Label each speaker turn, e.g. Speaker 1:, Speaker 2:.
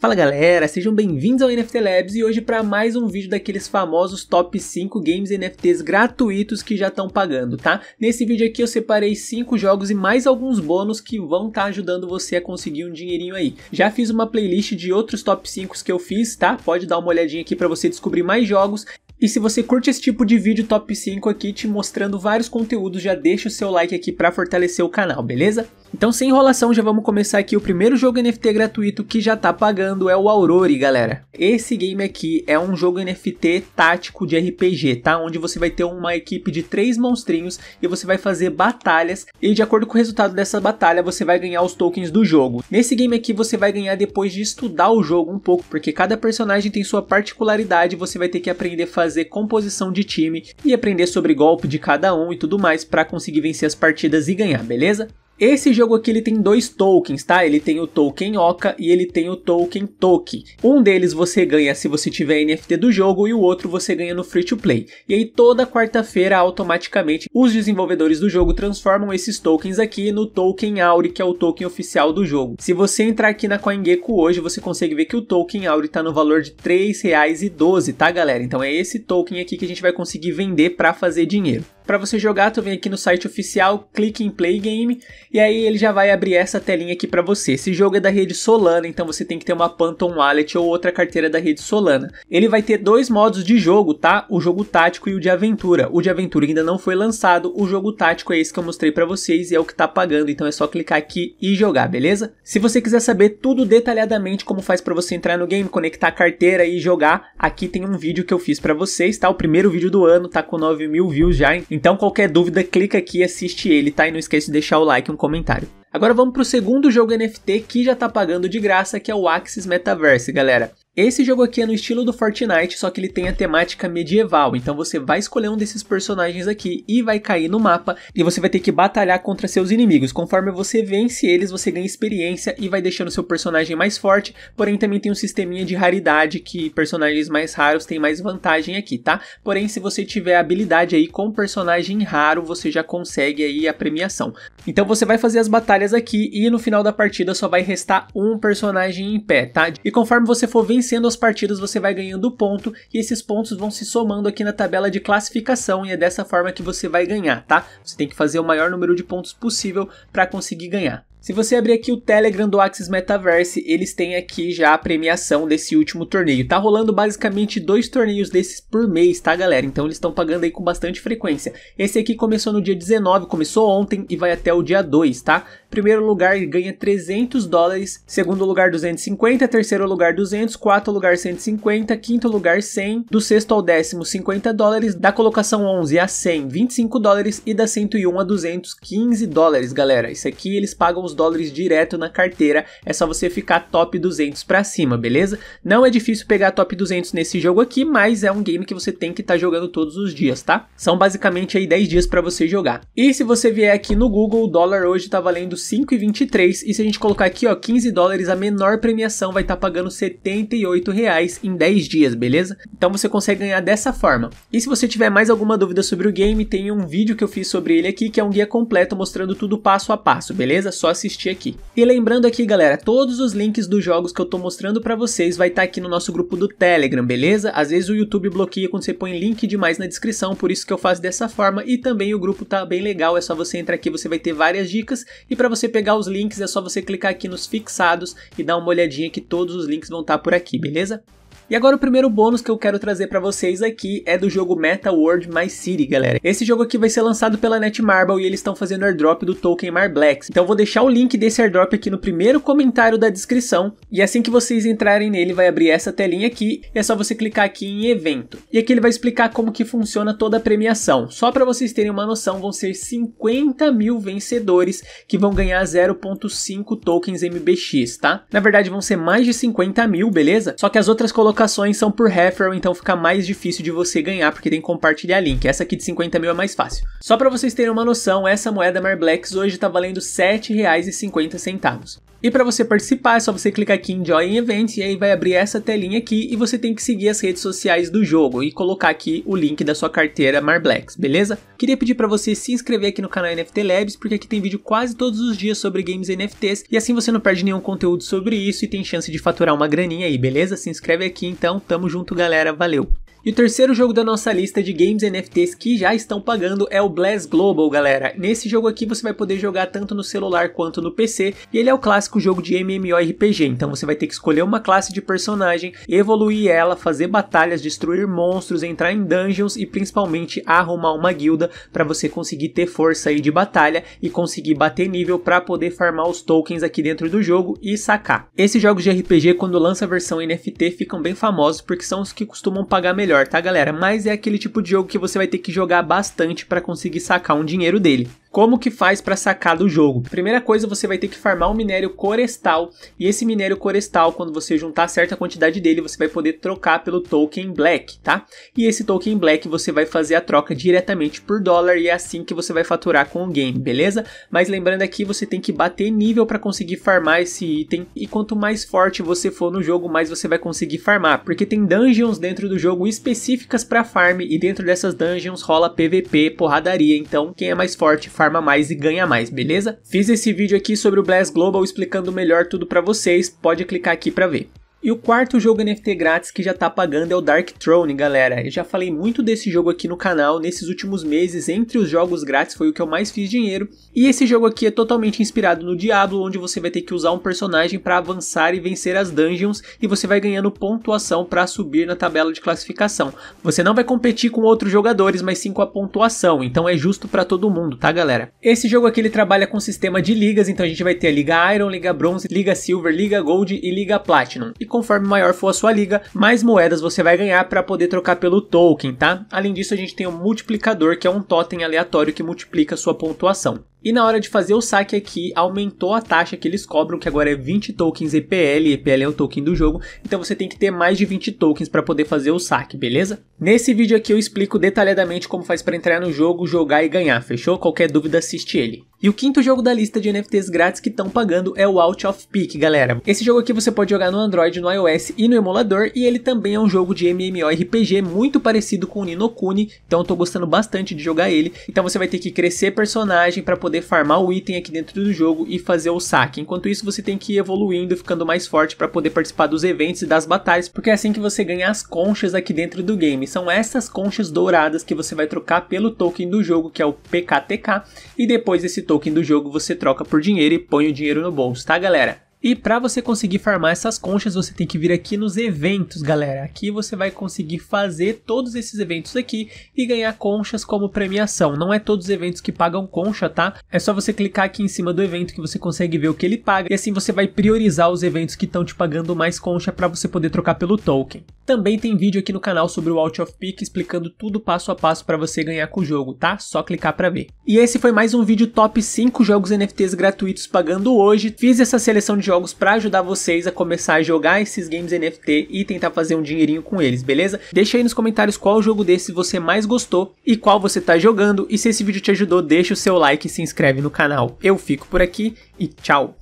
Speaker 1: Fala galera, sejam bem-vindos ao NFT Labs e hoje para mais um vídeo daqueles famosos top 5 games NFTs gratuitos que já estão pagando, tá? Nesse vídeo aqui eu separei 5 jogos e mais alguns bônus que vão estar tá ajudando você a conseguir um dinheirinho aí. Já fiz uma playlist de outros top 5 que eu fiz, tá? Pode dar uma olhadinha aqui para você descobrir mais jogos e se você curte esse tipo de vídeo top 5 aqui te mostrando vários conteúdos, já deixa o seu like aqui para fortalecer o canal, beleza? Então sem enrolação, já vamos começar aqui o primeiro jogo NFT gratuito que já tá pagando, é o Aurori, galera. Esse game aqui é um jogo NFT tático de RPG, tá? Onde você vai ter uma equipe de três monstrinhos e você vai fazer batalhas e de acordo com o resultado dessa batalha, você vai ganhar os tokens do jogo. Nesse game aqui você vai ganhar depois de estudar o jogo um pouco, porque cada personagem tem sua particularidade, você vai ter que aprender a fazer composição de time e aprender sobre golpe de cada um e tudo mais para conseguir vencer as partidas e ganhar, beleza? Esse jogo aqui ele tem dois tokens, tá? Ele tem o token Oca e ele tem o token Toki. Um deles você ganha se você tiver NFT do jogo e o outro você ganha no free to play. E aí toda quarta-feira automaticamente os desenvolvedores do jogo transformam esses tokens aqui no token Auri, que é o token oficial do jogo. Se você entrar aqui na CoinGecko hoje, você consegue ver que o token Auri tá no valor de R$ 3,12, tá galera? Então é esse token aqui que a gente vai conseguir vender para fazer dinheiro. Para você jogar, tu vem aqui no site oficial, clique em Play Game e aí ele já vai abrir essa telinha aqui para você. Esse jogo é da rede Solana, então você tem que ter uma Phantom Wallet ou outra carteira da rede Solana. Ele vai ter dois modos de jogo, tá? O jogo tático e o de aventura. O de aventura ainda não foi lançado, o jogo tático é esse que eu mostrei para vocês e é o que tá pagando, então é só clicar aqui e jogar, beleza? Se você quiser saber tudo detalhadamente como faz para você entrar no game, conectar a carteira e jogar, aqui tem um vídeo que eu fiz para vocês, tá? O primeiro vídeo do ano, tá com 9 mil views já, então então qualquer dúvida, clica aqui e assiste ele, tá? E não esquece de deixar o like e um comentário. Agora vamos para o segundo jogo NFT que já tá pagando de graça, que é o Axis Metaverse, galera. Esse jogo aqui é no estilo do Fortnite, só que ele tem a temática medieval, então você vai escolher um desses personagens aqui e vai cair no mapa e você vai ter que batalhar contra seus inimigos. Conforme você vence eles, você ganha experiência e vai deixando seu personagem mais forte, porém também tem um sisteminha de raridade que personagens mais raros têm mais vantagem aqui, tá? Porém, se você tiver habilidade aí com personagem raro, você já consegue aí a premiação. Então você vai fazer as batalhas aqui e no final da partida só vai restar um personagem em pé, tá? E conforme você for vencendo vencendo as partidas você vai ganhando ponto e esses pontos vão se somando aqui na tabela de classificação e é dessa forma que você vai ganhar, tá? Você tem que fazer o maior número de pontos possível para conseguir ganhar. Se você abrir aqui o Telegram do Axis Metaverse, eles têm aqui já a premiação desse último torneio. Tá rolando basicamente dois torneios desses por mês, tá galera? Então eles estão pagando aí com bastante frequência. Esse aqui começou no dia 19, começou ontem e vai até o dia 2, tá? Primeiro lugar ganha 300 dólares, segundo lugar 250, terceiro lugar 200, quarto lugar 150, quinto lugar 100, do sexto ao décimo 50 dólares, da colocação 11 a 100, 25 dólares e da 101 a 200, 15 dólares, galera. Isso aqui eles pagam dólares direto na carteira, é só você ficar top 200 para cima, beleza? Não é difícil pegar top 200 nesse jogo aqui, mas é um game que você tem que estar tá jogando todos os dias, tá? São basicamente aí 10 dias para você jogar. E se você vier aqui no Google, o dólar hoje tá valendo 5,23 e se a gente colocar aqui, ó, 15 dólares, a menor premiação vai estar tá pagando 78 reais em 10 dias, beleza? Então você consegue ganhar dessa forma. E se você tiver mais alguma dúvida sobre o game, tem um vídeo que eu fiz sobre ele aqui, que é um guia completo mostrando tudo passo a passo, beleza? Só assistir aqui. E lembrando aqui, galera, todos os links dos jogos que eu tô mostrando para vocês vai estar tá aqui no nosso grupo do Telegram, beleza? Às vezes o YouTube bloqueia quando você põe link demais na descrição, por isso que eu faço dessa forma e também o grupo tá bem legal, é só você entrar aqui, você vai ter várias dicas e para você pegar os links é só você clicar aqui nos fixados e dar uma olhadinha que todos os links vão estar tá por aqui, beleza? E agora o primeiro bônus que eu quero trazer para vocês aqui é do jogo Meta World My City, galera. Esse jogo aqui vai ser lançado pela Netmarble e eles estão fazendo airdrop do token Marblex. Então eu vou deixar o link desse airdrop aqui no primeiro comentário da descrição. E assim que vocês entrarem nele, vai abrir essa telinha aqui. E é só você clicar aqui em evento. E aqui ele vai explicar como que funciona toda a premiação. Só para vocês terem uma noção, vão ser 50 mil vencedores que vão ganhar 0.5 tokens MBX, tá? Na verdade vão ser mais de 50 mil, beleza? Só que as outras colocações locações são por referral, então fica mais difícil de você ganhar porque tem que compartilhar link. Essa aqui de 50 mil é mais fácil. Só para vocês terem uma noção, essa moeda Marblex hoje está valendo R$ 7,50. E para você participar, é só você clicar aqui em Join Events e aí vai abrir essa telinha aqui e você tem que seguir as redes sociais do jogo e colocar aqui o link da sua carteira Marblex, beleza? Queria pedir para você se inscrever aqui no canal NFT Labs, porque aqui tem vídeo quase todos os dias sobre games NFTs e assim você não perde nenhum conteúdo sobre isso e tem chance de faturar uma graninha aí, beleza? Se inscreve aqui então tamo junto, galera. Valeu! E o terceiro jogo da nossa lista de games NFTs que já estão pagando é o Blast Global, galera. Nesse jogo aqui você vai poder jogar tanto no celular quanto no PC, e ele é o clássico jogo de MMORPG, então você vai ter que escolher uma classe de personagem, evoluir ela, fazer batalhas, destruir monstros, entrar em dungeons e principalmente arrumar uma guilda para você conseguir ter força aí de batalha e conseguir bater nível para poder farmar os tokens aqui dentro do jogo e sacar. Esses jogos de RPG quando lança a versão NFT ficam bem famosos porque são os que costumam pagar melhor melhor, tá galera? Mas é aquele tipo de jogo que você vai ter que jogar bastante para conseguir sacar um dinheiro dele. Como que faz para sacar do jogo? Primeira coisa, você vai ter que farmar um minério corestal, e esse minério corestal, quando você juntar certa quantidade dele, você vai poder trocar pelo token black, tá? E esse token black você vai fazer a troca diretamente por dólar e é assim que você vai faturar com o game, beleza? Mas lembrando aqui, você tem que bater nível para conseguir farmar esse item, e quanto mais forte você for no jogo, mais você vai conseguir farmar, porque tem dungeons dentro do jogo específicas para farm e dentro dessas dungeons rola PVP, porradaria, então quem é mais forte farma mais e ganha mais, beleza? Fiz esse vídeo aqui sobre o Blast Global explicando melhor tudo para vocês, pode clicar aqui para ver. E o quarto jogo NFT grátis que já tá pagando é o Dark Throne, galera. Eu já falei muito desse jogo aqui no canal, nesses últimos meses, entre os jogos grátis foi o que eu mais fiz dinheiro. E esse jogo aqui é totalmente inspirado no Diablo, onde você vai ter que usar um personagem para avançar e vencer as dungeons e você vai ganhando pontuação para subir na tabela de classificação. Você não vai competir com outros jogadores, mas sim com a pontuação, então é justo para todo mundo, tá, galera? Esse jogo aqui ele trabalha com sistema de ligas, então a gente vai ter a Liga Iron, Liga Bronze, Liga Silver, Liga Gold e Liga Platinum. E conforme maior for a sua liga, mais moedas você vai ganhar para poder trocar pelo token, tá? Além disso, a gente tem o multiplicador, que é um totem aleatório que multiplica sua pontuação. E na hora de fazer o saque aqui, aumentou a taxa que eles cobram, que agora é 20 tokens EPL, EPL é o token do jogo, então você tem que ter mais de 20 tokens para poder fazer o saque, beleza? Nesse vídeo aqui eu explico detalhadamente como faz para entrar no jogo, jogar e ganhar, fechou? Qualquer dúvida assiste ele. E o quinto jogo da lista de NFTs grátis que estão pagando é o Out of Peak, galera. Esse jogo aqui você pode jogar no Android, no iOS e no emulador, e ele também é um jogo de MMORPG muito parecido com o Nino Kuni, então eu tô gostando bastante de jogar ele. Então você vai ter que crescer personagem para poder farmar o item aqui dentro do jogo e fazer o saque. Enquanto isso você tem que ir evoluindo, ficando mais forte para poder participar dos eventos e das batalhas, porque é assim que você ganha as conchas aqui dentro do game. São essas conchas douradas que você vai trocar pelo token do jogo, que é o PKTK, e depois esse token do jogo você troca por dinheiro e põe o dinheiro no bolso, tá, galera? E para você conseguir farmar essas conchas, você tem que vir aqui nos eventos, galera. Aqui você vai conseguir fazer todos esses eventos aqui e ganhar conchas como premiação. Não é todos os eventos que pagam concha, tá? É só você clicar aqui em cima do evento que você consegue ver o que ele paga e assim você vai priorizar os eventos que estão te pagando mais concha para você poder trocar pelo token. Também tem vídeo aqui no canal sobre o Out of Peak explicando tudo passo a passo para você ganhar com o jogo, tá? Só clicar para ver. E esse foi mais um vídeo top 5 jogos NFTs gratuitos pagando hoje. Fiz essa seleção de jogos para ajudar vocês a começar a jogar esses games NFT e tentar fazer um dinheirinho com eles, beleza? Deixa aí nos comentários qual jogo desse você mais gostou e qual você tá jogando. E se esse vídeo te ajudou, deixa o seu like e se inscreve no canal. Eu fico por aqui e tchau!